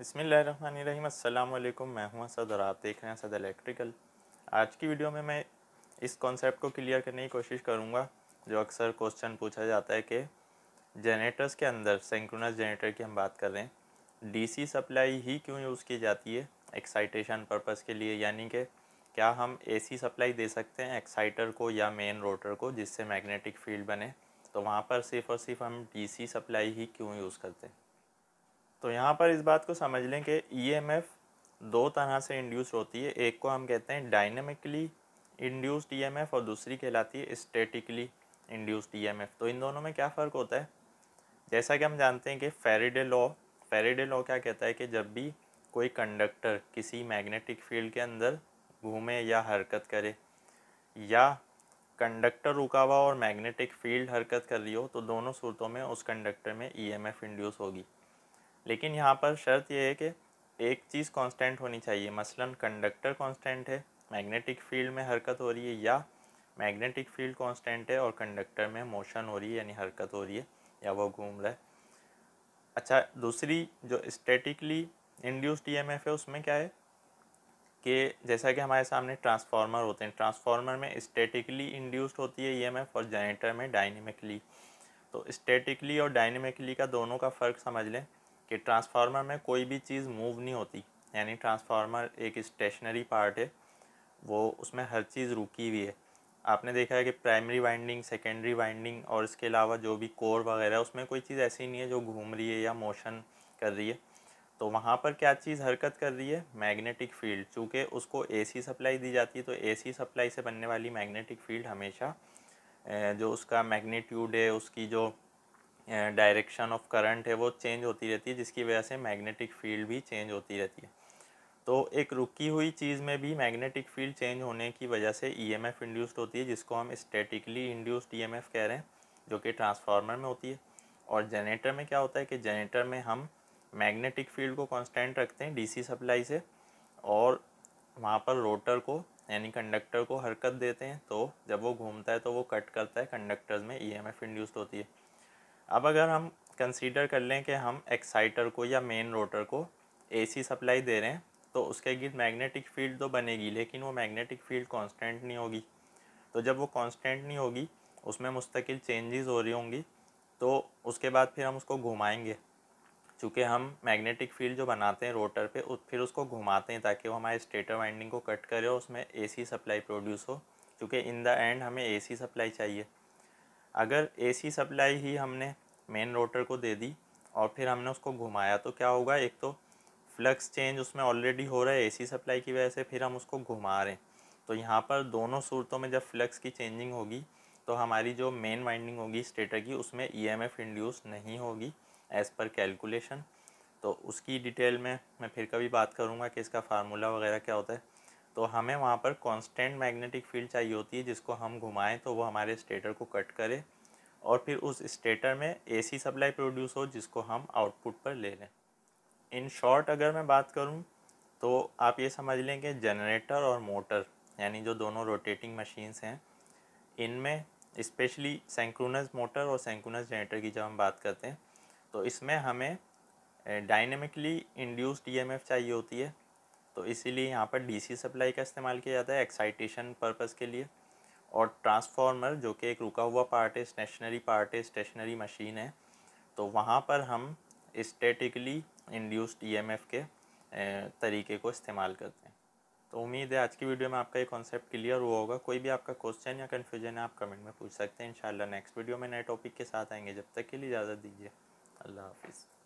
बसमिलीम अल्लाम मैं हूं असद और आप देख रहे हैं असद इलेक्ट्रिकल आज की वीडियो में मैं इस कॉन्सेप्ट को क्लियर करने की कोशिश करूंगा जो अक्सर क्वेश्चन पूछा जाता है कि जनरेटर्स के अंदर सिंक्रोनस जनरेटर की हम बात कर रहे हैं डीसी सप्लाई ही क्यों यूज़ की जाती है एक्साइटेशन पर्पज़ के लिए यानी कि क्या हम सी सप्लाई दे सकते हैं एक्साइटर को या मेन रोटर को जिससे मैग्नेटिक फील्ड बने तो वहाँ पर सिर्फ और सिर्फ हम सी सप्लाई ही क्यों यूज़ करते हैं तो यहाँ पर इस बात को समझ लें कि ई e दो तरह से इंड्यूस होती है एक को हम कहते हैं डायनेमिकली इंड्यूस्ड ई और दूसरी कहलाती है स्टेटिकली इंड्यूस्ड ई तो इन दोनों में क्या फ़र्क होता है जैसा कि हम जानते हैं कि फेरेडे लॉ फेरेडे लॉ क्या कहता है कि जब भी कोई कंडक्टर किसी मैग्नेटिक फील्ड के अंदर घूमे या हरकत करे या कंडक्टर रुका हुआ और मैग्नेटिक फील्ड हरकत कर रही हो तो दोनों सूरतों में उस कंडक्टर में ईएमएफ e इंड्यूस होगी लेकिन यहाँ पर शर्त यह है कि एक चीज़ कांस्टेंट होनी चाहिए मसलन कंडक्टर कांस्टेंट है मैग्नेटिक फील्ड में हरकत हो रही है या मैग्नेटिक फील्ड कांस्टेंट है और कंडक्टर में मोशन हो रही है यानी हरकत हो रही है या वो घूम रहा है अच्छा दूसरी जो स्टेटिकली इंड्यूस्ड ईएमएफ है उसमें क्या है कि जैसा कि हमारे सामने ट्रांसफार्मर होते हैं ट्रांसफार्मर में स्टेटिकली इंड्यूस्ड होती है एफ और जनरेटर में डायनेमिकली तो स्टेटिकली और डायनेमिकली का दोनों का फ़र्क समझ लें कि ट्रांसफार्मर में कोई भी चीज़ मूव नहीं होती यानी ट्रांसफार्मर एक स्टेशनरी पार्ट है वो उसमें हर चीज़ रुकी हुई है आपने देखा है कि प्राइमरी वाइंडिंग सेकेंडरी वाइंडिंग और इसके अलावा जो भी कोर वगैरह उसमें कोई चीज़ ऐसी नहीं है जो घूम रही है या मोशन कर रही है तो वहाँ पर क्या चीज़ हरकत कर रही है मैग्नेटिक फील्ड चूँकि उसको ए सप्लाई दी जाती है तो ए सप्लाई से बनने वाली मैग्नेटिक फील्ड हमेशा जो उसका मैग्नीट्यूड है उसकी जो डायरेक्शन ऑफ करंट है वो चेंज होती रहती है जिसकी वजह से मैग्नेटिक फील्ड भी चेंज होती रहती है तो एक रुकी हुई चीज़ में भी मैग्नेटिक फील्ड चेंज होने की वजह से ईएमएफ e इंड्यूस्ड होती है जिसको हम स्टैटिकली इंड्यूस्ड ईएमएफ कह रहे हैं जो कि ट्रांसफार्मर में होती है और जनरेटर में क्या होता है कि जनरेटर में हम मैग्नेटिक फील्ड को कांस्टेंट रखते हैं डीसी सप्लाई से और वहाँ पर रोटर को यानी कंडक्टर को हरकत देते हैं तो जब वो घूमता है तो वो कट करता है कंडक्टर्स में एफ e इंड्यूस्ड होती है अब अगर हम कंसीडर कर लें कि हम एक्साइटर को या मेन रोटर को एसी सप्लाई दे रहे हैं तो उसके गिर मैग्नेटिक फील्ड तो बनेगी लेकिन वो मैग्नेटिक फील्ड कांस्टेंट नहीं होगी तो जब वो कांस्टेंट नहीं होगी उसमें मुस्तकिल चेंजेस हो रही होंगी तो उसके बाद फिर हम उसको घुमाएंगे चूँकि हम मैग्नेटिक फील्ड जो बनाते हैं रोटर पे उस फिर उसको घुमाते हैं ताकि वो हमारे स्टेटर वाइंडिंग को कट करे और उसमें एसी सप्लाई प्रोड्यूस हो चूँकि इन द एंड हमें एसी सप्लाई चाहिए अगर एसी सप्लाई ही हमने मेन रोटर को दे दी और फिर हमने उसको घुमाया तो क्या होगा एक तो फ्लक्स चेंज उसमें ऑलरेडी हो रहा है एसी सप्लाई की वजह से फिर हम उसको घुमा रहे हैं तो यहाँ पर दोनों सूरतों में जब फ्लक्स की चेंजिंग होगी तो हमारी जो मेन वाइंडिंग होगी स्टेटर की उसमें ईएमएफ e इंड्यूस नहीं होगी एज़ पर कैलकुलेशन तो उसकी डिटेल में मैं फिर कभी बात करूँगा कि इसका फार्मूला वगैरह क्या होता है तो हमें वहाँ पर कांस्टेंट मैग्नेटिक फील्ड चाहिए होती है जिसको हम घुमाएं तो वो हमारे स्टेटर को कट करे और फिर उस स्टेटर में एसी सप्लाई प्रोड्यूस हो जिसको हम आउटपुट पर ले लें इन शॉर्ट अगर मैं बात करूँ तो आप ये समझ लें कि जनरेटर और मोटर यानी जो दोनों रोटेटिंग मशीन्स हैं इनमें स्पेशली सेंक्रोनस मोटर और सेंक्रोनस जनरेटर की जब हम बात करते हैं तो इसमें हमें डायनेमिकली इंड्यूस्ड ई चाहिए होती है तो इसीलिए यहाँ पर डीसी सप्लाई का इस्तेमाल किया जाता है एक्साइटेशन पर्पस के लिए और ट्रांसफार्मर जो कि एक रुका हुआ पार्ट है स्टेशनरी पार्ट है स्टेशनरी मशीन है तो वहाँ पर हम स्टेटिकली इंड्यूस्ड ईएमएफ के तरीके को इस्तेमाल करते हैं तो उम्मीद है आज की वीडियो में आपका ये कॉन्सेप्ट क्लियर हुआ होगा कोई भी आपका क्वेश्चन या कन्फ्यूजन है आप कमेंट में पूछ सकते हैं इन नेक्स्ट वीडियो में नए टॉपिक के साथ आएंगे जब तक के लिए इजाज़त दीजिए अल्लाह हाफिज़